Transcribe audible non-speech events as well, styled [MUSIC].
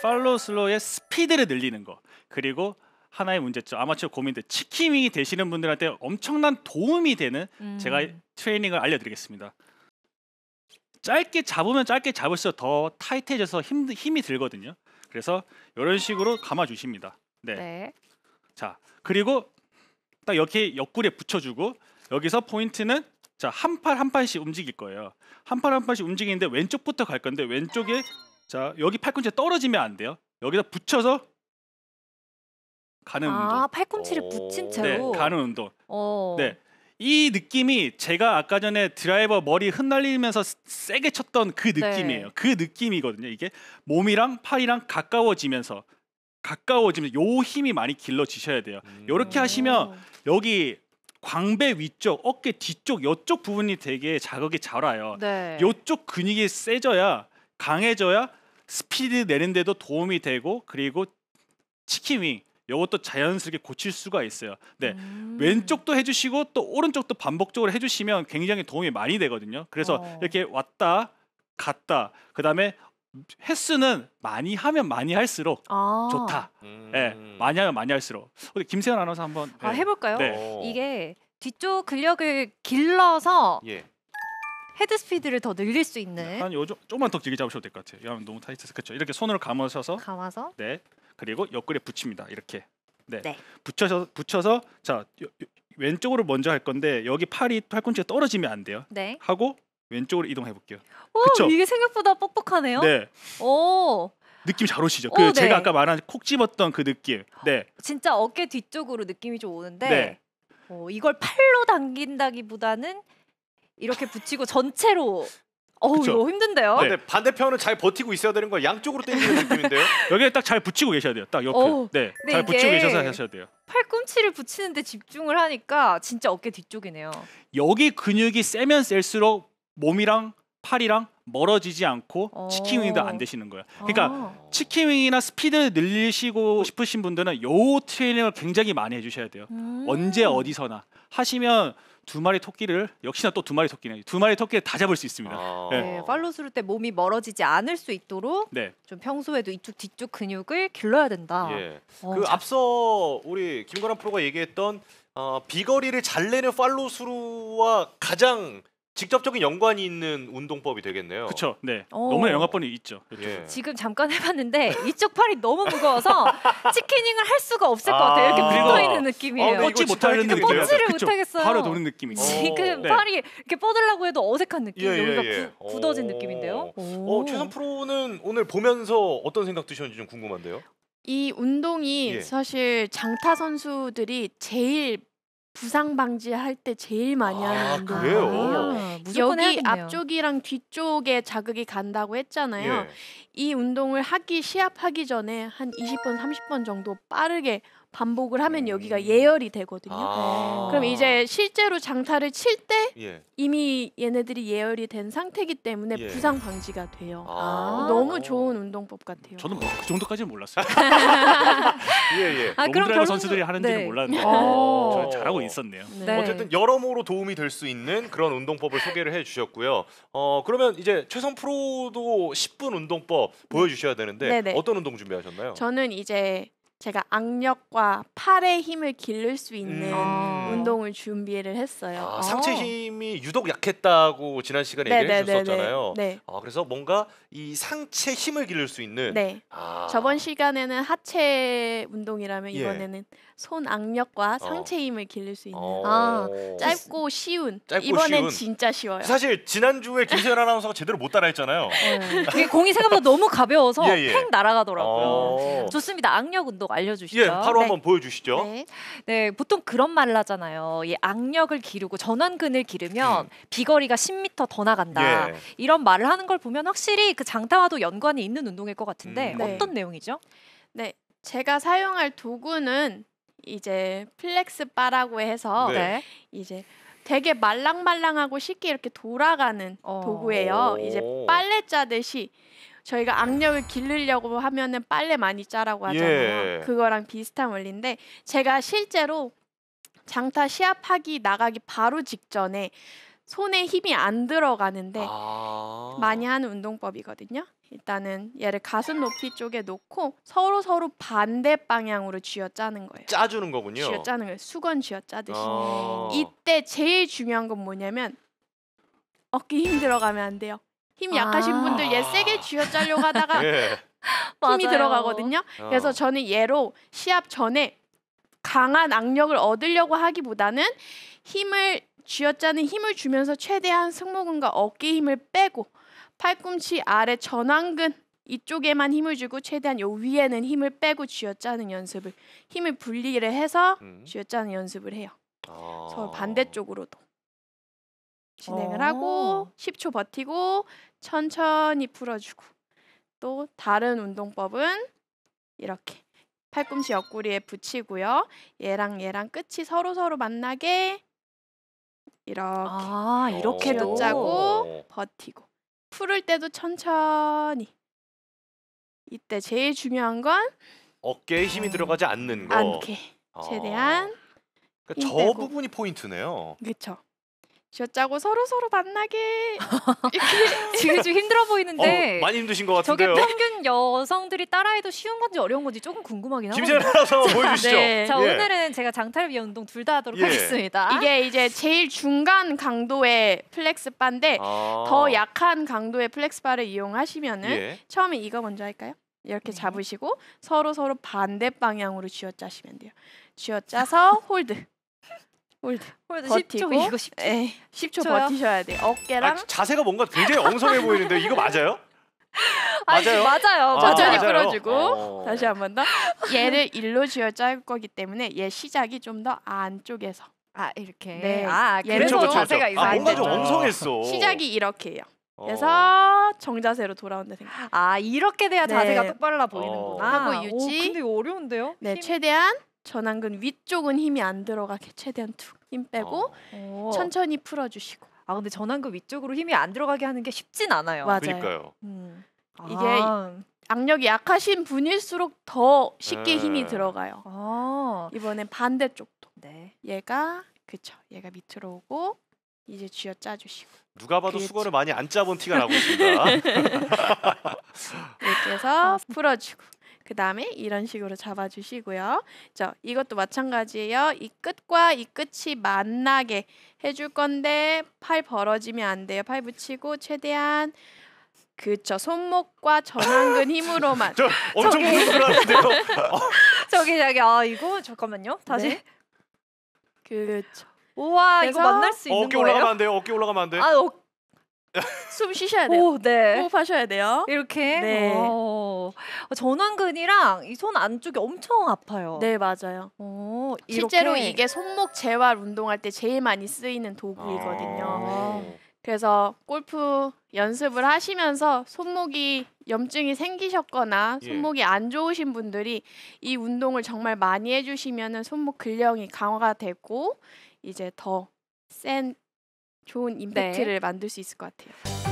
팔로우 슬로우의 스피드를 늘리는 거 그리고 하나의 문제점 아마추어 고민들 치킨이 되시는 분들한테 엄청난 도움이 되는 음. 제가 트레이닝을 알려드리겠습니다. 짧게 잡으면 짧게 잡을수록 더 타이트해져서 힘, 힘이 들거든요. 그래서 이런 식으로 감아 주십니다. 네. 네. 자 그리고 딱 이렇게 옆구리에 붙여주고 여기서 포인트는 자 한 팔 한 팔씩 움직일 거예요. 한 팔 한 팔씩 움직이는데 왼쪽부터 갈 건데 왼쪽에 자 여기 팔꿈치 떨어지면 안 돼요. 여기다 붙여서 가는 아, 운동. 아 팔꿈치를 붙인 어. 네, 채로. 네, 가는 운동. 어. 네. 이 느낌이 제가 아까 전에 드라이버 머리 흩날리면서 세게 쳤던 그 네. 느낌이에요. 네. 그 느낌이거든요. 이게 몸이랑 팔이랑 가까워지면서 가까워지면서 요 힘이 많이 길러지셔야 돼요. 이렇게 음. 하시면 어. 여기 광배 위쪽, 어깨 뒤쪽, 요쪽 부분이 되게 자극이 잘 와요. 네. 요쪽 근육이 세져야 강해져야 스피드 내는데도 도움이 되고 그리고 치킨윙 이것도 자연스럽게 고칠 수가 있어요. 네 음. 왼쪽도 해주시고 또 오른쪽도 반복적으로 해주시면 굉장히 도움이 많이 되거든요. 그래서 어. 이렇게 왔다 갔다 그 다음에 횟수는 많이 하면 많이 할수록 아. 좋다. 음. 예, 음. 네, 많이 하면 많이 할수록. 우리 김세현 아나운서 한번 아, 예. 네. 아, 해볼까요? 네. 이게 뒤쪽 근력을 길러서 예. 헤드 스피드를 더 늘릴 수 있는 네, 한 요정 조금만 더 길게 잡으셔도 될 것 같아요. 이하면 너무 타이트해서 그렇죠. 이렇게 손을 감으셔서 감아서 네 그리고 옆구리에 붙입니다. 이렇게 네, 네. 붙여서 붙여서 자 요, 요, 왼쪽으로 먼저 할 건데 여기 팔이 팔꿈치가 떨어지면 안 돼요. 네 하고 왼쪽으로 이동해 볼게요. 오 그쵸? 이게 생각보다 뻑뻑하네요. 네. 오 느낌 잘 오시죠? 그 네. 제가 아까 말한 콕 집었던 그 느낌. 네. 진짜 어깨 뒤쪽으로 느낌이 좀 오는데 네. 오, 이걸 팔로 당긴다기보다는 이렇게 붙이고 전체로 어우 그쵸? 이거 힘든데요. 네. 근데 반대편은 잘 버티고 있어야 되는 거 양쪽으로 때리는 [LAUGHS] 느낌인데요. 여기에 딱잘 붙이고 계셔야 돼요. 딱 옆에. 네. 잘 붙이고 계셔서 하셔야 돼요. 팔꿈치를 붙이는데 집중을 하니까 진짜 어깨 뒤쪽이네요. 여기 근육이 세면 셀수록 몸이랑 팔이랑 멀어지지 않고 어. 치킨윙도 안 되시는 거예요. 아. 그러니까 아. 치킨윙이나 스피드 늘리시고 싶으신 분들은 요 트레이닝을 굉장히 많이 해주셔야 돼요. 음. 언제 어디서나 하시면 두 마리 토끼를 역시나 또 두 마리 토끼네. 두 마리 토끼를 다 잡을 수 있습니다. 아... 예. 네. 네, 팔로스루 때 몸이 멀어지지 않을 수 있도록 네. 좀 평소에도 이쪽 뒤쪽 근육을 길러야 된다. 예. 어, 그 자... 앞서 우리 김건한 프로가 얘기했던 어, 비거리를 잘 내는 팔로스루와 가장 직접적인 연관이 있는 운동법이 되겠네요. 그렇죠. 네. 오. 어. 너무 영합권이 있죠. 예. 지금 잠깐 해봤는데 이쪽 팔이 너무 무거워서 [LAUGHS] 치키닝을 할 수가 없을 것 같아요. 이렇게 아. 붙어 있는 느낌이에요. 뻗지 어, 못하는 느낌. 뻗지를 못하겠어요. 바로 도는 느낌이. 지금 네. 팔이 이렇게 뻗으려고 해도 어색한 느낌. 예, 예 여기가 예, 구, 굳어진 느낌인데요. 어, 최선 프로는 오늘 보면서 어떤 생각 드셨는지 좀 궁금한데요. 이 운동이 예. 사실 장타 선수들이 제일 부상 방지할 때 제일 많이 아, 하는 아, 운동이에요. 아, 여기 해야겠네요. 앞쪽이랑 뒤쪽에 자극이 간다고 했잖아요. 예. 이 운동을 하기 시합하기 전에 한 20번 30번 정도 빠르게 반복을 하면 음. 여기가 예열이 되거든요. 아~ 네. 그럼 이제 실제로 장타를 칠때 예. 이미 얘네들이 예열이 된 상태이기 때문에 예. 부상 방지가 돼요. 아~, 아 너무 어. 좋은 운동법 같아요. 저는 뭐 그 정도까지는 몰랐어요. [LAUGHS] 예, 예. 아, 그럼 결국... 선수들이 하는지는 네. 몰랐는데 어. 어. 저 잘하고 있었네요. 네. 네. 어쨌든 여러모로 도움이 될 수 있는 그런 운동법을 소개를 해주셨고요. 어 그러면 이제 최성 프로도 10분 운동법 보여주셔야 되는데 네네. 네. 어떤 운동 준비하셨나요? 저는 이제 제가 악력과 팔의 힘을 기를 수 있는 음. 운동을 준비를 했어요. 아, 상체 어. 힘이 유독 약했다고 지난 시간에 네, 얘기해 네, 네, 주잖아요 네. 아, 그래서 뭔가 이 상체 힘을 기를 수 있는 네. 아. 저번 시간에는 하체 운동이라면 예. 이번에는 손 악력과 어. 상체 힘을 기를 수 있는 어. 아, 짧고 쉬운 짧고 이번엔 쉬운. 진짜 쉬워요. 사실 지난주에 김세현 아나운서가 제대로 못 따라했잖아요. 네. 공이 생각보다 너무 가벼워서 [LAUGHS] 예, 예. 날아가더라고요. 어. 좋습니다. 악력 운동 방 알려주시죠. 예, 바로 네. 한번 보여주시죠. 네. 네, 보통 그런 말을 하잖아요. 이 악력을 기르고 전완근을 기르면 음. 비거리가 10m 더 나간다. 예. 이런 말을 하는 걸 보면 확실히 그 장타와도 연관이 있는 운동일 것 같은데 음. 어떤 네. 내용이죠? 네, 제가 사용할 도구는 이제 플렉스 바라고 해서 네. 네. 이제 되게 말랑말랑하고 쉽게 이렇게 돌아가는 어. 도구예요. 이제 빨래 짜듯이 저희가 압력을 기르려고 하면은 빨래 많이 짜라고 하잖아요. 예. 그거랑 비슷한 원리인데 제가 실제로 장타 시합하기 나가기 바로 직전에 손에 힘이 안 들어가는데 아 많이 하는 운동법이거든요. 일단은 얘를 가슴 높이 쪽에 놓고 서로 서로 반대 방향으로 쥐어 짜는 거예요. 짜주는 거군요. 쥐어 짜는 거예요. 수건 쥐어 짜듯이. 아 이때 제일 중요한 건 뭐냐면 어깨 힘 들어가면 안 돼요. 힘 약하신 아. 분들 얘 세게 쥐어 짜려고 하다가 [LAUGHS] 예. 힘이 맞아요. 들어가거든요. 어. 그래서 저는 얘로 시합 전에 강한 악력을 얻으려고 하기보다는 힘을 쥐어짜는 힘을 주면서 최대한 승모근과 어깨 힘을 빼고 팔꿈치 아래 전완근 이쪽에만 힘을 주고 최대한 요 위에는 힘을 빼고 쥐어짜는 연습을 힘을 분리를 해서 음. 쥐어짜는 연습을 해요. 아~ 서울 반대쪽으로도. 진행을 하고 10초 어. 버티고 천천히 풀어주고 또 다른 운동법은 이렇게 팔꿈치 옆구리에 붙이고요. 얘랑 얘랑 끝이 서로 서로 만나게 이렇게 아, 이렇게도 짜고 버티고 풀을 때도 천천히 이때 제일 중요한 건 어깨에 힘이 들어가지 않는 거. 않게 최대한. 아. 그러니까 저 부분이 포인트네요. 그렇죠. 쉬었자고 서로 서로 만나게 [LAUGHS] 이렇게 지금 좀 힘들어 보이는데 어, 많이 힘드신 것 같은데요. 저게 평균 여성들이 따라해도 쉬운 건지 어려운 건지 조금 궁금하긴 하거든요. 김세현 서 [LAUGHS] 보여주시죠. 네. 자 예. 오늘은 제가 장탈 위험 운동 둘 다 하도록 예. 하겠습니다. 이게 이제 제일 중간 강도의 플렉스 바인데 아더 약한 강도의 플렉스 바를 이용하시면은 예. 처음에 이거 먼저 할까요? 이렇게 네. 잡으시고 서로 서로 반대 방향으로 쥐어짜시면 돼요. 쥐어짜서 [LAUGHS] 홀드. 홀드. 홀드 버티고 10초 이거 10초. 에이, 10초 저요? 버티셔야 돼요. 어깨랑 아, 자세가 뭔가 굉장히 엉성해 보이는데 이거 맞아요? 맞아요. 아니, 맞아요. 아, 천천히 아, 끌어주고 어. 다시 한 번 더. 얘를 일로 쥐어 짤 거기 때문에 얘 시작이 좀 더 안쪽에서. 아 이렇게. 네. 아 그래서 그렇죠, 그렇죠. 자세가 이상. 아, 뭔가 좀 엉성했어. 시작이 이렇게예요. 어. 그래서 정자세로 돌아온다 생각. 아 이렇게 돼야 자세가 네. 똑바로 보이는구나. 하고 어. 유지. 오, 근데 어려운데요? 네, 힘. 최대한 전완근 위쪽은 힘이 안 들어가게 최대한 툭 힘 빼고 어. 천천히 풀어주시고. 아 근데 전완근 위쪽으로 힘이 안 들어가게 하는 게 쉽진 않아요. 맞아요. 그러니까요. 음. 이게 아. 악력이 약하신 분일수록 더 쉽게 네. 힘이 들어가요. 아. 이번엔 반대쪽도. 네. 얘가 그쵸. 얘가 밑으로 오고 이제 쥐어 짜주시고. 누가 봐도 그치. 수건을 많이 안 짜본 티가 나고 있습니다. [LAUGHS] 이렇게 해서 아. 풀어주고. 그 다음에 이런 식으로 잡아주시고요. 자, 이것도 마찬가지예요. 이 끝과 이 끝이 만나게 해줄 건데 팔 벌어지면 안 돼요. 팔 붙이고 최대한 그쵸 손목과 전완근 힘으로만 [LAUGHS] 저 엄청 무서워하는데요 저기 저기 아 이거 잠깐만요 다시 네. 그쵸 우와 이거 만날 수 있는 거예요? 어깨 올라가면 안 돼요 어깨 올라가면 안돼 아, 어, [LAUGHS] 숨 쉬셔야 돼요. 오, 네. 호흡하셔야 돼요. 이렇게. 네. 오. 어. 전완근이랑 이 손 안쪽이 엄청 아파요. 네, 맞아요. 오, 어, 실제로 이게 손목 재활 운동할 때 제일 많이 쓰이는 도구이거든요. 아 그래서 골프 연습을 하시면서 손목이 염증이 생기셨거나 예. 손목이 안 좋으신 분들이 이 운동을 정말 많이 해주시면 손목 근력이 강화가 되고 이제 더센 좋은 임팩트를 네. 만들 수 있을 것 같아요.